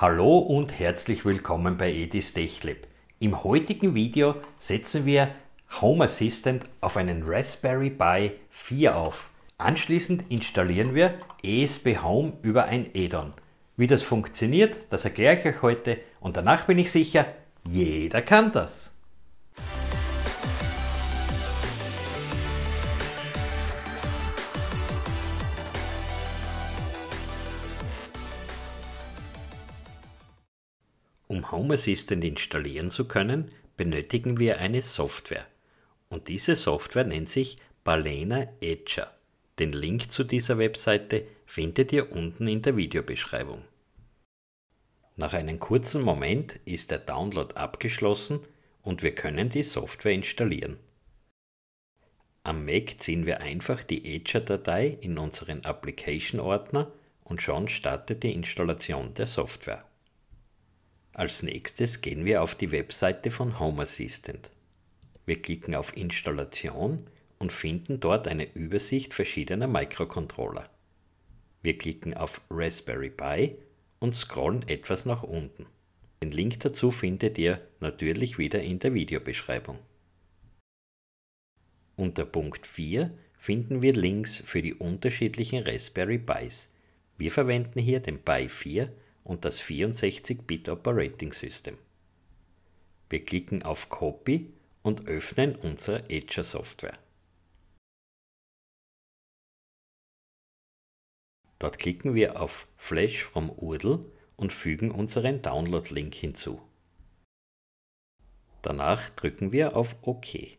Hallo und herzlich willkommen bei Edis TechLab. Im heutigen Video setzen wir Home Assistant auf einen Raspberry Pi 4 auf. Anschließend installieren wir ESP Home über ein Addon. Wie das funktioniert, das erkläre ich euch heute und danach bin ich sicher, jeder kann das. Um Home Assistant installieren zu können, benötigen wir eine Software. Und diese Software nennt sich Balena Edger. Den Link zu dieser Webseite findet ihr unten in der Videobeschreibung. Nach einem kurzen Moment ist der Download abgeschlossen und wir können die Software installieren. Am Mac ziehen wir einfach die Edger-Datei in unseren Application-Ordner und schon startet die Installation der Software. Als nächstes gehen wir auf die Webseite von Home Assistant. Wir klicken auf Installation und finden dort eine Übersicht verschiedener Microcontroller. Wir klicken auf Raspberry Pi und scrollen etwas nach unten. Den Link dazu findet ihr natürlich wieder in der Videobeschreibung. Unter Punkt 4 finden wir Links für die unterschiedlichen Raspberry Pis. Wir verwenden hier den Pi 4 und das 64-Bit Operating System. Wir klicken auf Copy und öffnen unsere Edger Software. Dort klicken wir auf Flash from URL und fügen unseren Download-Link hinzu. Danach drücken wir auf OK.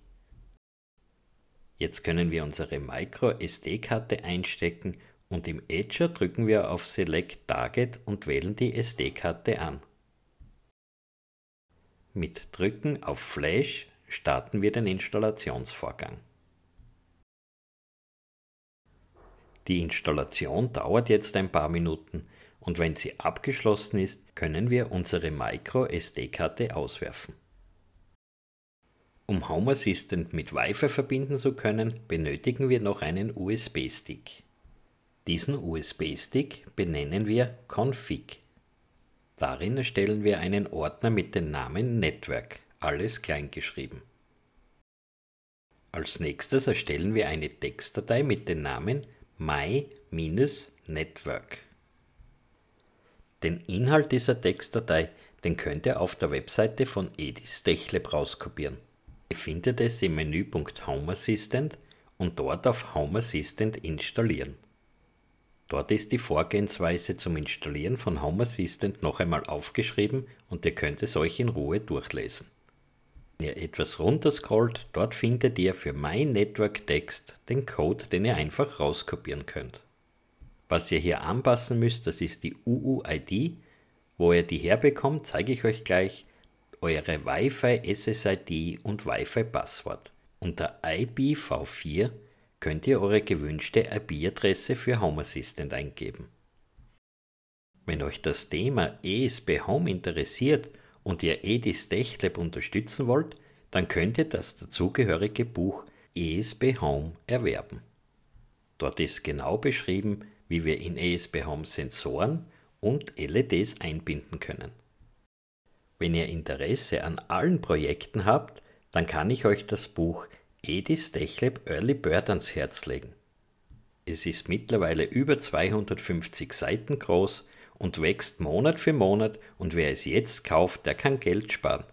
Jetzt können wir unsere Micro sd karte einstecken und im Edger drücken wir auf Select Target und wählen die SD-Karte an. Mit Drücken auf Flash starten wir den Installationsvorgang. Die Installation dauert jetzt ein paar Minuten und wenn sie abgeschlossen ist, können wir unsere Micro SD-Karte auswerfen. Um Home Assistant mit Wi-Fi verbinden zu können, benötigen wir noch einen USB-Stick. Diesen USB-Stick benennen wir Config. Darin erstellen wir einen Ordner mit dem Namen Network, alles kleingeschrieben. Als nächstes erstellen wir eine Textdatei mit dem Namen my-network. Den Inhalt dieser Textdatei, den könnt ihr auf der Webseite von Edis Techlab rauskopieren. Ihr findet es im Menüpunkt Home Assistant und dort auf Home Assistant installieren. Dort ist die Vorgehensweise zum Installieren von Home Assistant noch einmal aufgeschrieben und ihr könnt es euch in Ruhe durchlesen. Wenn ihr etwas runterscrollt, dort findet ihr für My Network Text den Code, den ihr einfach rauskopieren könnt. Was ihr hier anpassen müsst, das ist die UUID. Wo ihr die herbekommt, zeige ich euch gleich. Eure Wi-Fi SSID und Wi-Fi Passwort. Unter IPv4 könnt ihr eure gewünschte IP-Adresse für Home Assistant eingeben. Wenn euch das Thema ESP Home interessiert und ihr Edis TechLab unterstützen wollt, dann könnt ihr das dazugehörige Buch ESP Home erwerben. Dort ist genau beschrieben, wie wir in ESP Home Sensoren und LEDs einbinden können. Wenn ihr Interesse an allen Projekten habt, dann kann ich euch das Buch Edis Dechleb Early Bird ans Herz legen. Es ist mittlerweile über 250 Seiten groß und wächst Monat für Monat und wer es jetzt kauft, der kann Geld sparen.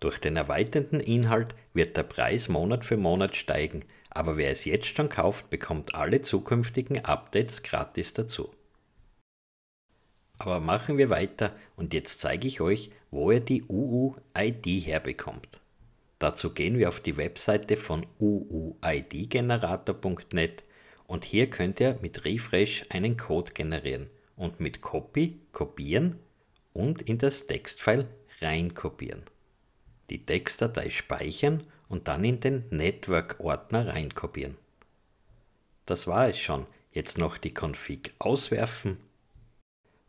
Durch den erweiternden Inhalt wird der Preis Monat für Monat steigen, aber wer es jetzt schon kauft, bekommt alle zukünftigen Updates gratis dazu. Aber machen wir weiter und jetzt zeige ich euch, wo ihr die UUID herbekommt. Dazu gehen wir auf die Webseite von uuidgenerator.net und hier könnt ihr mit Refresh einen Code generieren und mit Copy kopieren und in das Textfile reinkopieren. Die Textdatei speichern und dann in den Network-Ordner reinkopieren. Das war es schon. Jetzt noch die Config auswerfen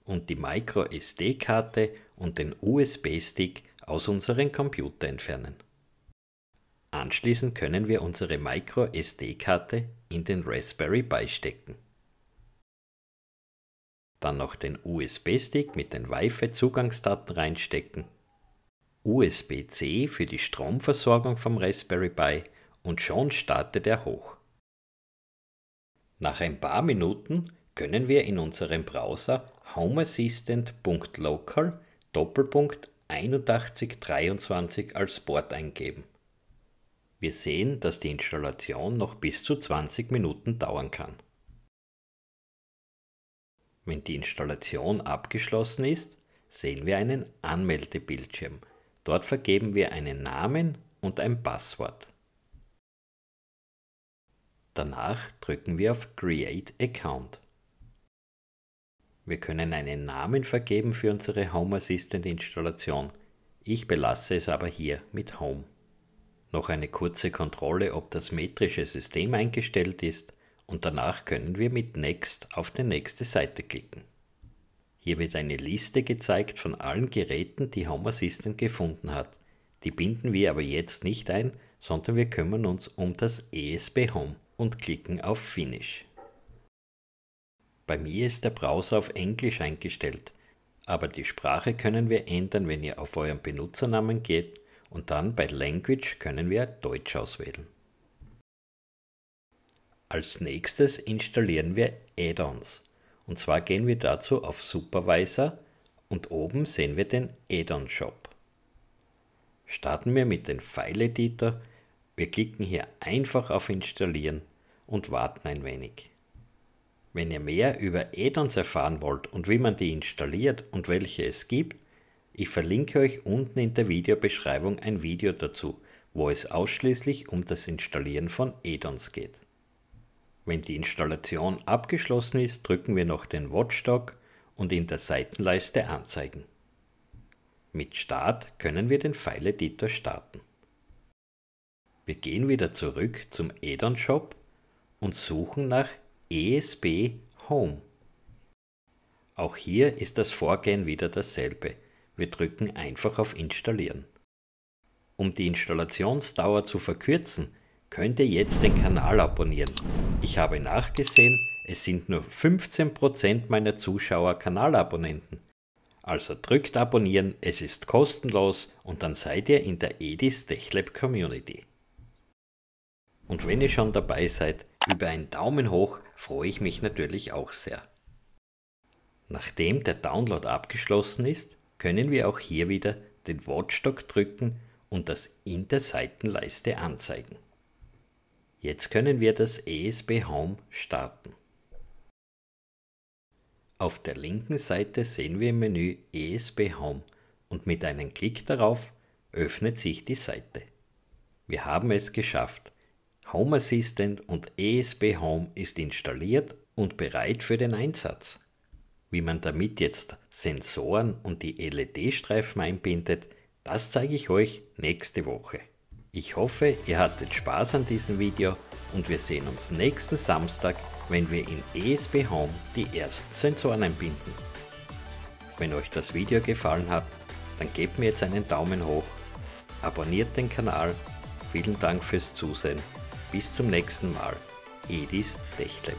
und die Micro SD-Karte und den USB-Stick aus unserem Computer entfernen. Anschließend können wir unsere Micro sd karte in den Raspberry Pi stecken. Dann noch den USB-Stick mit den Wi-Fi-Zugangsdaten reinstecken, USB-C für die Stromversorgung vom Raspberry Pi und schon startet er hoch. Nach ein paar Minuten können wir in unserem Browser homeassistant.local.8123 als Port eingeben. Wir sehen, dass die Installation noch bis zu 20 Minuten dauern kann. Wenn die Installation abgeschlossen ist, sehen wir einen Anmeldebildschirm. Dort vergeben wir einen Namen und ein Passwort. Danach drücken wir auf Create Account. Wir können einen Namen vergeben für unsere Home Assistant Installation. Ich belasse es aber hier mit Home noch eine kurze Kontrolle, ob das metrische System eingestellt ist und danach können wir mit Next auf die nächste Seite klicken. Hier wird eine Liste gezeigt von allen Geräten, die Home Assistant gefunden hat. Die binden wir aber jetzt nicht ein, sondern wir kümmern uns um das ESP Home und klicken auf Finish. Bei mir ist der Browser auf Englisch eingestellt, aber die Sprache können wir ändern, wenn ihr auf euren Benutzernamen geht und dann bei Language können wir Deutsch auswählen. Als nächstes installieren wir Add-ons. Und zwar gehen wir dazu auf Supervisor und oben sehen wir den Add-on Shop. Starten wir mit dem File-Editor. Wir klicken hier einfach auf Installieren und warten ein wenig. Wenn ihr mehr über Add-ons erfahren wollt und wie man die installiert und welche es gibt, ich verlinke euch unten in der Videobeschreibung ein Video dazu, wo es ausschließlich um das Installieren von Addons geht. Wenn die Installation abgeschlossen ist, drücken wir noch den Watchdog und in der Seitenleiste Anzeigen. Mit Start können wir den File-Editor starten. Wir gehen wieder zurück zum Addon Shop und suchen nach ESP Home. Auch hier ist das Vorgehen wieder dasselbe. Wir drücken einfach auf Installieren. Um die Installationsdauer zu verkürzen, könnt ihr jetzt den Kanal abonnieren. Ich habe nachgesehen, es sind nur 15% meiner Zuschauer Kanalabonnenten. Also drückt abonnieren, es ist kostenlos und dann seid ihr in der Edis TechLab Community. Und wenn ihr schon dabei seid, über einen Daumen hoch freue ich mich natürlich auch sehr. Nachdem der Download abgeschlossen ist, können wir auch hier wieder den Watchdog drücken und das in der Seitenleiste anzeigen. Jetzt können wir das ESP Home starten. Auf der linken Seite sehen wir im Menü ESP Home und mit einem Klick darauf öffnet sich die Seite. Wir haben es geschafft. Home Assistant und ESP Home ist installiert und bereit für den Einsatz. Wie man damit jetzt Sensoren und die LED-Streifen einbindet, das zeige ich euch nächste Woche. Ich hoffe, ihr hattet Spaß an diesem Video und wir sehen uns nächsten Samstag, wenn wir in ESP Home die ersten Sensoren einbinden. Wenn euch das Video gefallen hat, dann gebt mir jetzt einen Daumen hoch, abonniert den Kanal, vielen Dank fürs Zusehen, bis zum nächsten Mal, Edis Techlab.